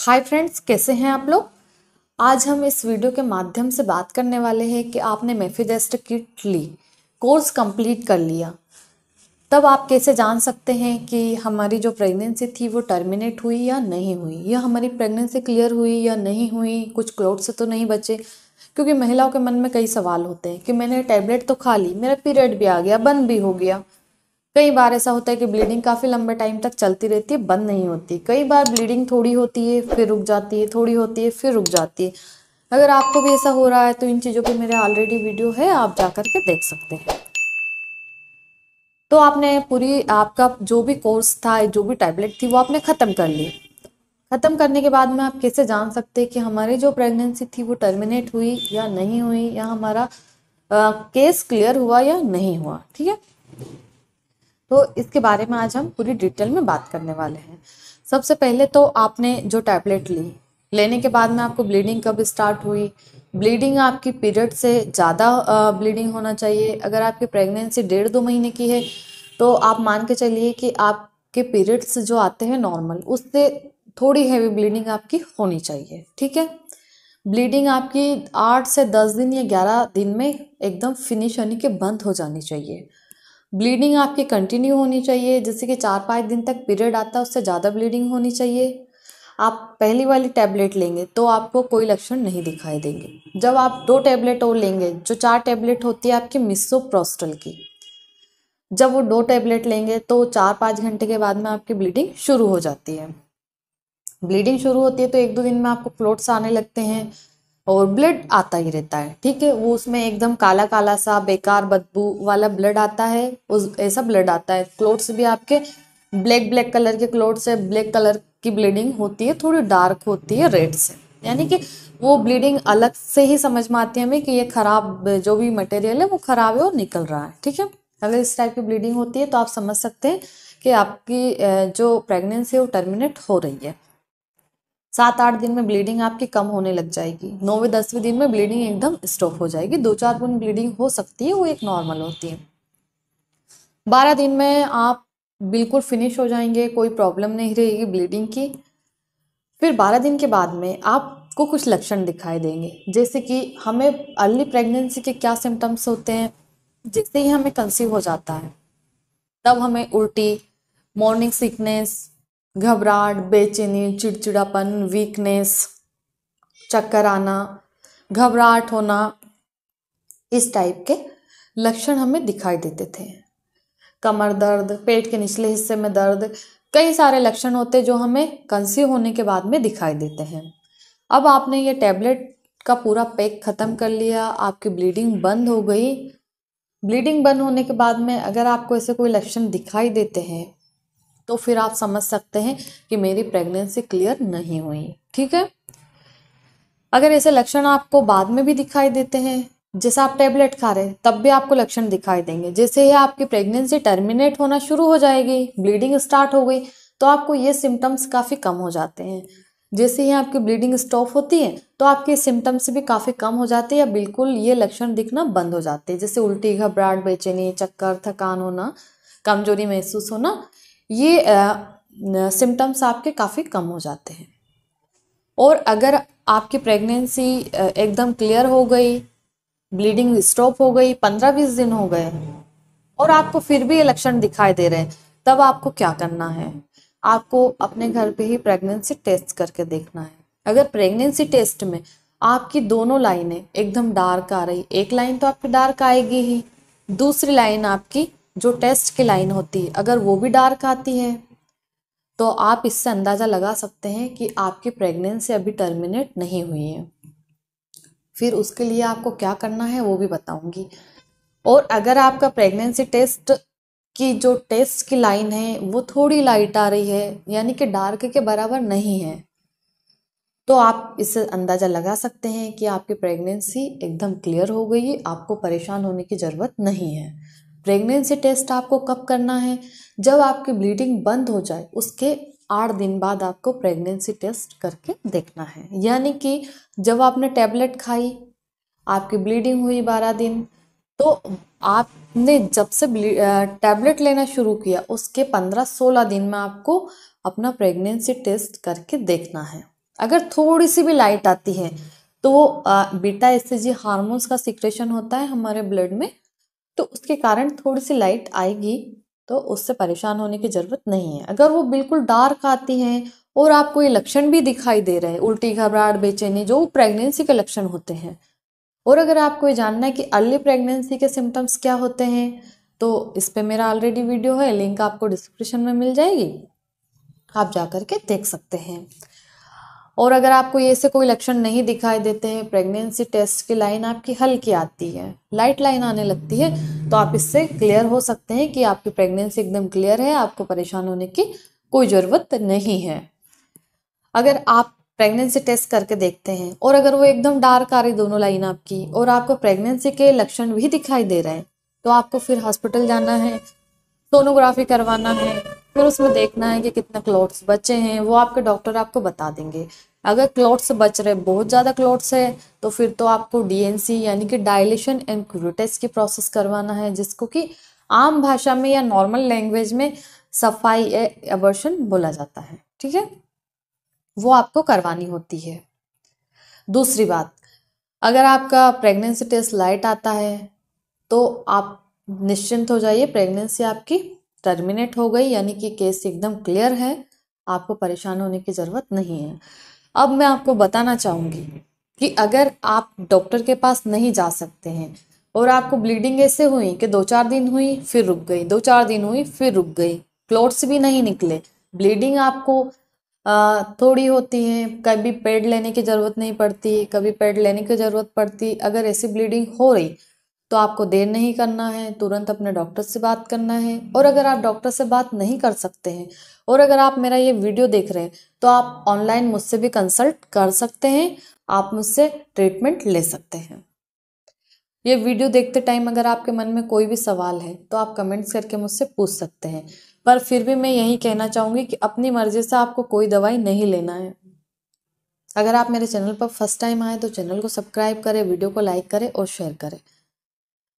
hi friends कैसे हैं आप लोग आज हम इस वीडियो के माध्यम से बात करने वाले हैं कि आपने मेफिडेस्ट किट ली कोर्स कंप्लीट कर लिया तब आप कैसे जान सकते हैं कि हमारी जो प्रेगनेंसी थी वो टर्मिनेट हुई या नहीं हुई या हमारी प्रेगनेंसी क्लियर हुई या नहीं हुई कुछ क्लोट से तो नहीं बचे क्योंकि महिलाओं के मन में कई सवाल होते हैं कि मैंने टैबलेट तो खा ली मेरा पीरियड भी आ गया बंद भी हो गया कई बार ऐसा होता है कि ब्लीडिंग काफ़ी लंबे टाइम तक चलती रहती है बंद नहीं होती कई बार ब्लीडिंग थोड़ी होती है फिर रुक जाती है थोड़ी होती है फिर रुक जाती है अगर आपको भी ऐसा हो रहा है तो इन चीज़ों पर मेरे ऑलरेडी वीडियो है आप जा कर के देख सकते हैं तो आपने पूरी आपका जो भी कोर्स था जो भी टैबलेट थी वो आपने ख़त्म कर ली ख़त्म करने के बाद में आप कैसे जान सकते हैं कि हमारी जो प्रेगनेंसी थी वो टर्मिनेट हुई या नहीं हुई या हमारा आ, केस क्लियर हुआ या नहीं हुआ ठीक है तो इसके बारे में आज हम पूरी डिटेल में बात करने वाले हैं सबसे पहले तो आपने जो टैबलेट ली लेने के बाद में आपको ब्लीडिंग कब स्टार्ट हुई ब्लीडिंग आपकी पीरियड से ज़्यादा ब्लीडिंग होना चाहिए अगर आपकी प्रेगनेंसी डेढ़ दो महीने की है तो आप मान के चलिए कि आपके पीरियड्स जो आते हैं नॉर्मल उससे थोड़ी हैवी ब्लीडिंग आपकी होनी चाहिए ठीक है ब्लीडिंग आपकी आठ से दस दिन या ग्यारह दिन में एकदम फिनिश होने के बंद हो जानी चाहिए ब्लीडिंग आपकी कंटिन्यू होनी चाहिए जैसे कि चार पाँच दिन तक पीरियड आता है उससे ज़्यादा ब्लीडिंग होनी चाहिए आप पहली वाली टैबलेट लेंगे तो आपको कोई लक्षण नहीं दिखाई देंगे जब आप दो टैबलेट और लेंगे जो चार टैबलेट होती है आपकी मिसोप्रोस्टल की जब वो दो टैबलेट लेंगे तो चार पाँच घंटे के बाद में आपकी ब्लीडिंग शुरू हो जाती है ब्लीडिंग शुरू होती है तो एक दो दिन में आपको क्लोट्स आने लगते हैं और ब्लड आता ही रहता है ठीक है वो उसमें एकदम काला काला सा बेकार बदबू वाला ब्लड आता है उस ऐसा ब्लड आता है क्लोथ्स भी आपके ब्लैक ब्लैक कलर के क्लोथ्स है ब्लैक कलर की ब्लीडिंग होती है थोड़ी डार्क होती है रेड से यानी कि वो ब्लीडिंग अलग से ही समझ में आती है हमें कि ये ख़राब जो भी मटेरियल है वो ख़राब है और निकल रहा है ठीक है अगर इस टाइप की ब्लीडिंग होती है तो आप समझ सकते हैं कि आपकी जो प्रेगनेंसी है वो टर्मिनेट हो रही है सात आठ दिन में ब्लीडिंग आपकी कम होने लग जाएगी नौवें दसवें दिन में ब्लीडिंग एकदम स्टॉप हो जाएगी दो चार दिन ब्लीडिंग हो सकती है वो एक नॉर्मल होती है बारह दिन में आप बिल्कुल फिनिश हो जाएंगे कोई प्रॉब्लम नहीं रहेगी ब्लीडिंग की फिर बारह दिन के बाद में आपको कुछ लक्षण दिखाई देंगे जैसे कि हमें अर्ली प्रेगनेंसी के क्या सिम्टम्स होते हैं जैसे ही हमें कंसीव हो जाता है तब हमें उल्टी मॉर्निंग सिकनेस घबराहट बेचैनी चिड़चिड़ापन वीकनेस चक्कर आना घबराहट होना इस टाइप के लक्षण हमें दिखाई देते थे कमर दर्द पेट के निचले हिस्से में दर्द कई सारे लक्षण होते जो हमें कंसी होने के बाद में दिखाई देते हैं अब आपने ये टैबलेट का पूरा पैक ख़त्म कर लिया आपकी ब्लीडिंग बंद हो गई ब्लीडिंग बंद होने के बाद में अगर आपको ऐसे कोई लक्षण दिखाई देते हैं तो फिर आप समझ सकते हैं कि मेरी प्रेगनेंसी क्लियर नहीं हुई ठीक है अगर ऐसे लक्षण आपको बाद में भी दिखाई देते हैं जैसे आप टेबलेट खा रहे तब भी आपको लक्षण दिखाई देंगे जैसे ही आपकी प्रेगनेंसी टर्मिनेट होना शुरू हो जाएगी ब्लीडिंग स्टार्ट हो गई तो आपको ये सिम्टम्स काफ़ी कम हो जाते हैं जैसे ही आपकी ब्लीडिंग स्टॉप होती है तो आपके सिम्टम्स भी काफ़ी कम हो जाते हैं या बिल्कुल ये लक्षण दिखना बंद हो जाते हैं जैसे उल्टी घबराहट बेचैनी चक्कर थकान होना कमजोरी महसूस होना ये सिम्टम्स आपके काफ़ी कम हो जाते हैं और अगर आपकी प्रेगनेंसी एकदम क्लियर हो गई ब्लीडिंग स्टॉप हो गई पंद्रह बीस दिन हो गए और आपको फिर भी ये लक्षण दिखाई दे रहे हैं तब आपको क्या करना है आपको अपने घर पे ही प्रेगनेंसी टेस्ट करके देखना है अगर प्रेगनेंसी टेस्ट में आपकी दोनों लाइनें एकदम डार्क आ रही एक लाइन तो आपकी डार्क आएगी ही दूसरी लाइन आपकी जो टेस्ट की लाइन होती है अगर वो भी डार्क आती है तो आप इससे अंदाज़ा लगा सकते हैं कि आपकी प्रेगनेंसी अभी टर्मिनेट नहीं हुई है फिर उसके लिए आपको क्या करना है वो भी बताऊंगी और अगर आपका प्रेगनेंसी टेस्ट की जो टेस्ट की लाइन है वो थोड़ी लाइट आ रही है यानी कि डार्क के बराबर नहीं है तो आप इससे अंदाज़ा लगा सकते हैं कि आपकी प्रेगनेंसी एकदम क्लियर हो गई आपको परेशान होने की ज़रूरत नहीं है प्रेगनेंसी टेस्ट आपको कब करना है जब आपकी ब्लीडिंग बंद हो जाए उसके आठ दिन बाद आपको प्रेगनेंसी टेस्ट करके देखना है यानी कि जब आपने टैबलेट खाई आपकी ब्लीडिंग हुई बारह दिन तो आपने जब से टैबलेट लेना शुरू किया उसके पंद्रह सोलह दिन में आपको अपना प्रेगनेंसी टेस्ट करके देखना है अगर थोड़ी सी भी लाइट आती है तो बीटा एस हार्मोन्स का सिक्रेशन होता है हमारे ब्लड में तो उसके कारण थोड़ी सी लाइट आएगी तो उससे परेशान होने की ज़रूरत नहीं है अगर वो बिल्कुल डार्क आती हैं और आपको ये लक्षण भी दिखाई दे रहे हैं उल्टी घबराहट बेचैनी जो प्रेगनेंसी के लक्षण होते हैं और अगर आपको ये जानना है कि अर्ली प्रेगनेंसी के सिम्टम्स क्या होते हैं तो इस पर मेरा ऑलरेडी वीडियो है लिंक आपको डिस्क्रिप्शन में मिल जाएगी आप जा करके के देख सकते हैं और अगर आपको ये से कोई लक्षण नहीं दिखाई देते हैं प्रेगनेंसी टेस्ट की लाइन आपकी हल्की आती है लाइट लाइन आने लगती है तो आप इससे क्लियर हो सकते हैं कि आपकी प्रेगनेंसी एकदम क्लियर है आपको परेशान होने की कोई ज़रूरत नहीं है अगर आप प्रेगनेंसी टेस्ट करके देखते हैं और अगर वो एकदम डार्क आ रही दोनों लाइन आपकी और आपको प्रेगनेंसी के लक्षण भी दिखाई दे रहे हैं तो आपको फिर हॉस्पिटल जाना है सोनोग्राफी करवाना है फिर उसमें देखना है कि कितने क्लॉट्स बचे हैं वो आपके डॉक्टर आपको बता देंगे अगर क्लॉट्स बच रहे बहुत ज़्यादा क्लॉट्स है तो फिर तो आपको डीएनसी यानी कि डायलेशन एंड क्रूटेस की प्रोसेस करवाना है जिसको कि आम भाषा में या नॉर्मल लैंग्वेज में सफाई एवर्शन बोला जाता है ठीक है वो आपको करवानी होती है दूसरी बात अगर आपका प्रेगनेंसी टेस्ट लाइट आता है तो आप निश्चिंत हो जाइए प्रेगनेंसी आपकी टर्मिनेट हो गई यानी कि केस एकदम क्लियर है आपको परेशान होने की ज़रूरत नहीं है अब मैं आपको बताना चाहूँगी कि अगर आप डॉक्टर के पास नहीं जा सकते हैं और आपको ब्लीडिंग ऐसे हुई कि दो चार दिन हुई फिर रुक गई दो चार दिन हुई फिर रुक गई क्लोट्स भी नहीं निकले ब्लीडिंग आपको थोड़ी होती है कभी पेड लेने की ज़रूरत नहीं पड़ती कभी पेड लेने की ज़रूरत पड़ती अगर ऐसी ब्लीडिंग हो रही तो आपको देर नहीं करना है तुरंत अपने डॉक्टर से बात करना है और अगर आप डॉक्टर से बात नहीं कर सकते हैं और अगर आप मेरा ये वीडियो देख रहे हैं तो आप ऑनलाइन मुझसे भी कंसल्ट कर सकते हैं आप मुझसे ट्रीटमेंट ले सकते हैं ये वीडियो देखते टाइम अगर आपके मन में कोई भी सवाल है तो आप कमेंट्स करके मुझसे पूछ सकते हैं पर फिर भी मैं यही कहना चाहूँगी कि अपनी मर्जी से आपको कोई दवाई नहीं लेना है अगर आप मेरे चैनल पर फर्स्ट टाइम आए तो चैनल को सब्सक्राइब करें वीडियो को लाइक करें और शेयर करें